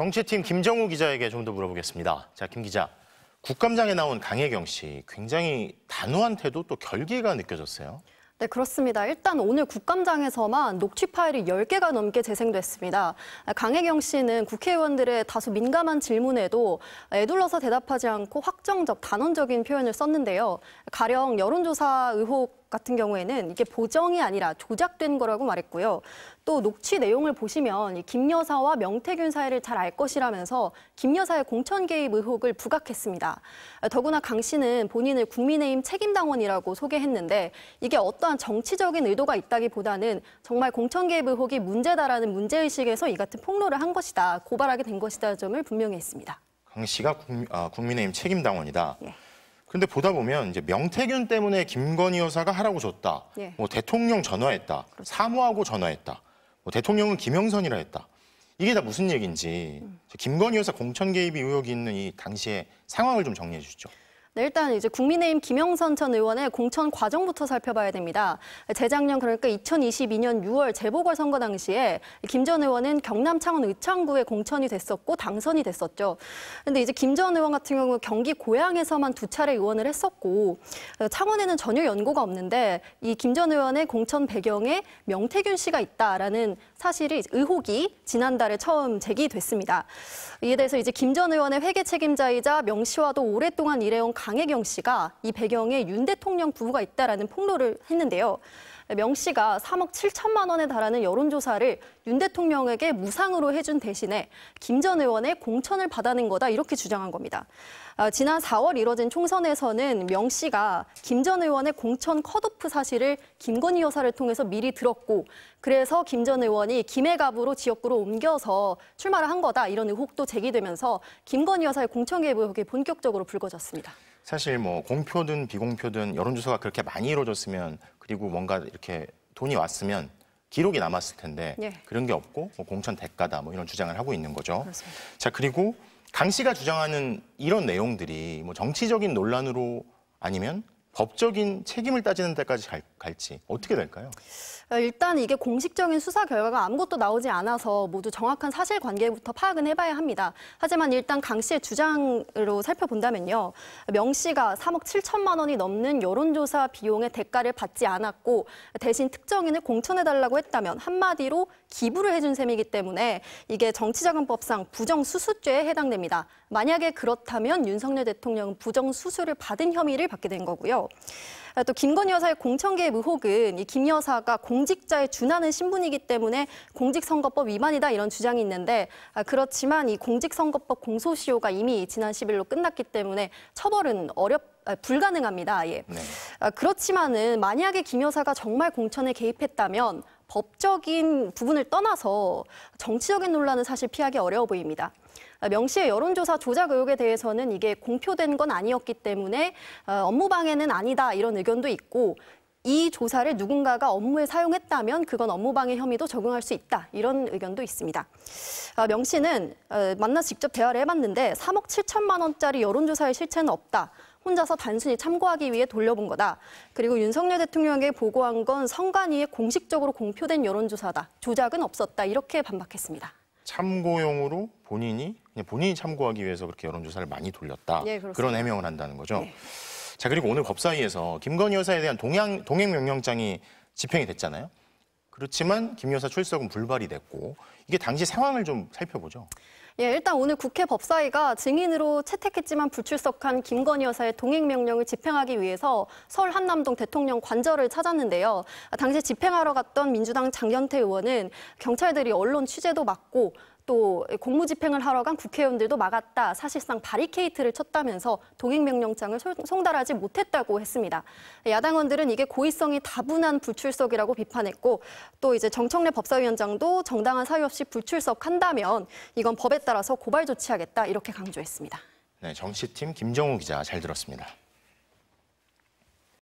정치팀 김정우 기자에게 좀 더 물어보겠습니다. 자, 김 기자. 국감장에 나온 강혜경 씨 굉장히 단호한 태도 또 결기가 느껴졌어요. 네, 그렇습니다. 일단 오늘 국감장에서만 녹취 파일이 10개가 넘게 재생됐습니다. 강혜경 씨는 국회의원들의 다소 민감한 질문에도 애둘러서 대답하지 않고 확정적, 단언적인 표현을 썼는데요. 가령 여론조사 의혹 같은 경우에는 이게 보정이 아니라 조작된 거라고 말했고요. 또 녹취 내용을 보시면 김 여사와 명태균 사이를 잘 알 것이라면서 김 여사의 공천 개입 의혹을 부각했습니다. 더구나 강 씨는 본인을 국민의힘 책임당원이라고 소개했는데 이게 어떠한 정치적인 의도가 있다기보다는 정말 공천 개입 의혹이 문제다라는 문제의식에서 이 같은 폭로를 한 것이다, 고발하게 된 것이다 점을 분명히 했습니다. 강 씨가 국 아, 국민의힘 책임당원이다. 예. 근데 보다 보면 이제 명태균 때문에 김건희 여사가 하라고 줬다. 예. 뭐 대통령 전화했다. 그렇죠. 사모하고 전화했다. 뭐 대통령은 김영선이라 했다. 이게 다 무슨 얘기인지 음. 김건희 여사 공천 개입 의혹이 있는 이 당시의 상황을 좀 정리해 주시죠. 네, 일단 이제 국민의힘 김영선 전 의원의 공천 과정부터 살펴봐야 됩니다. 재작년 그러니까 2022년 6월 재보궐선거 당시에 김 전 의원은 경남 창원 의창구에 공천이 됐었고 당선이 됐었죠. 근데 이제 김 전 의원 같은 경우 경기 고향에서만두 차례 의원을 했었고 창원에는 전혀 연고가 없는데 이 김 전 의원의 공천 배경에 명태균 씨가 있다라는 사실이 의혹이 지난달에 처음 제기됐습니다. 이에 대해서 이제 김 전 의원의 회계 책임자이자 명 씨와도 오랫동안 일해온 강혜경 씨가 이 배경에 윤 대통령 부부가 있다라는 폭로를 했는데요. 명 씨가 3억 7천만 원에 달하는 여론조사를 윤 대통령에게 무상으로 해준 대신에 김 전 의원의 공천을 받아낸 거다 이렇게 주장한 겁니다. 아, 지난 4월 이뤄진 총선에서는 명 씨가 김 전 의원의 공천 컷오프 사실을 김건희 여사를 통해서 미리 들었고 그래서 김 전 의원이 김해갑으로 지역구로 옮겨서 출마를 한 거다 이런 의혹도 제기되면서 김건희 여사의 공천 개입 의혹이 본격적으로 불거졌습니다. 사실 뭐 공표든 비공표든 여론조사가 그렇게 많이 이루어졌으면 그리고 뭔가 이렇게 돈이 왔으면 기록이 남았을 텐데 예. 그런 게 없고 뭐 공천 대가다 뭐 이런 주장을 하고 있는 거죠. 그렇습니다. 자 그리고 강 씨가 주장하는 이런 내용들이 뭐 정치적인 논란으로 아니면 법적인 책임을 따지는 데까지 갈, 지 어떻게 될까요? 어, 일단 이게 공식적인 수사 결과가 아무것도 나오지 않아서 모두 정확한 사실관계부터 파악은 해봐야 합니다. 하지만 일단 강 씨의 주장으로 살펴본다면요. 명 씨가 3억 7천만 원이 넘는 여론조사 비용의 대가를 받지 않았고 대신 특정인을 공천해달라고 했다면 한마디로 기부를 해준 셈이기 때문에 이게 정치자금법상 부정수수죄에 해당됩니다. 만약에 그렇다면 윤석열 대통령은 부정수수를 받은 혐의를 받게 된 거고요. 아, 또 김건희 여사의 공천개입 의혹은 이김 여사가 공직자에 준하는 신분이기 때문에 공직선거법 위반이다 이런 주장이 있는데 아, 그렇지만 이 공직선거법 공소시효가 이미 지난 10일로 끝났기 때문에 처벌은 어렵 아, 불가능합니다. 예. 네. 그렇지만은 만약에 김 여사가 정말 공천에 개입했다면 법적인 부분을 떠나서 정치적인 논란은 사실 피하기 어려워 보입니다. 아, 명 씨의 여론조사 조작 의혹에 대해서는 이게 공표된 건 아니었기 때문에 어, 업무방해는 아니다 이런 의견도 있고 이 조사를 누군가가 업무에 사용했다면 그건 업무방해 혐의도 적용할 수 있다 이런 의견도 있습니다. 아, 명 씨는 어, 만나 직접 대화를 해봤는데 3억 7천만 원짜리 여론조사의 실체는 없다. 혼자서 단순히 참고하기 위해 돌려본 거다. 그리고 윤석열 대통령에게 보고한 건 선관위에 공식적으로 공표된 여론조사다. 조작은 없었다. 이렇게 반박했습니다. 참고용으로 본인이 예, 본인이 참고하기 위해서 그렇게 여론조사를 많이 돌렸다. 네, 그런 해명을 한다는 거죠. 네. 자 그리고 오늘 법사위에서 김건희 여사에 대한 동양, 동행명령장이 집행이 됐잖아요. 그렇지만 김 여사 출석은 불발이 됐고 이게 당시 상황을 좀 살펴보죠. 예, 일단 오늘 국회 법사위가 증인으로 채택했지만 불출석한 김건희 여사의 동행 명령을 집행하기 위해서 서울 한남동 대통령 관절을 찾았는데요. 당시 집행하러 갔던 민주당 장경태 의원은 경찰들이 언론 취재도 막고 또 공무집행을 하러 간 국회의원들도 막았다, 사실상 바리케이트를 쳤다면서 동행명령장을 송달하지 못했다고 했습니다. 야당원들은 이게 고의성이 다분한 불출석이라고 비판했고 또 이제 정청래 법사위원장도 정당한 사유 없이 불출석한다면 이건 법에 따라서 고발 조치하겠다 이렇게 강조했습니다. 네, 정치팀 김정우 기자 잘 들었습니다.